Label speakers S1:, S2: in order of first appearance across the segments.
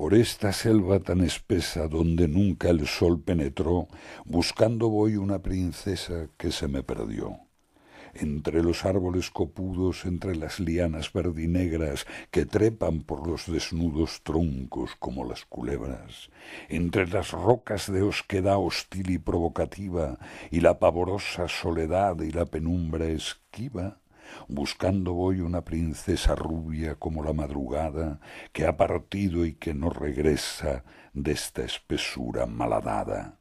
S1: Por esta selva tan espesa donde nunca el sol penetró, buscando voy una princesa que se me perdió. Entre los árboles copudos, entre las lianas verdinegras que trepan por los desnudos troncos como las culebras, entre las rocas de osquedad hostil y provocativa y la pavorosa soledad y la penumbra esquiva, buscando voy una princesa rubia como la madrugada, que ha partido y que no regresa de esta espesura malhadada.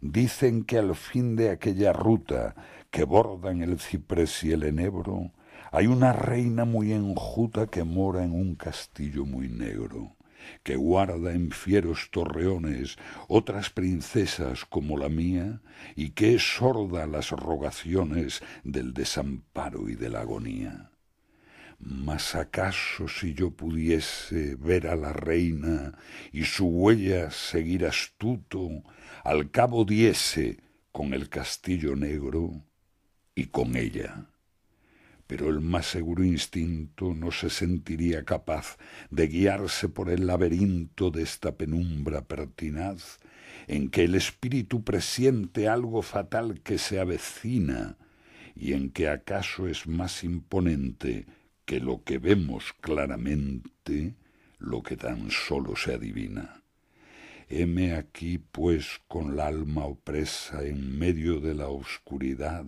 S1: Dicen que al fin de aquella ruta que bordan el ciprés y el enebro, hay una reina muy enjuta que mora en un castillo muy negro, que guarda en fieros torreones otras princesas como la mía, y que es sorda a las rogaciones del desamparo y de la agonía. Mas acaso si yo pudiese ver a la reina y su huella seguir astuto, al cabo diese con el castillo negro y con ella pero el más seguro instinto no se sentiría capaz de guiarse por el laberinto de esta penumbra pertinaz en que el espíritu presiente algo fatal que se avecina y en que acaso es más imponente que lo que vemos claramente, lo que tan solo se adivina heme aquí pues con la alma opresa en medio de la oscuridad,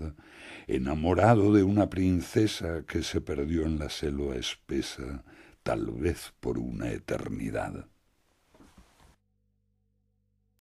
S1: enamorado de una princesa que se perdió en la selva espesa, tal vez por una eternidad.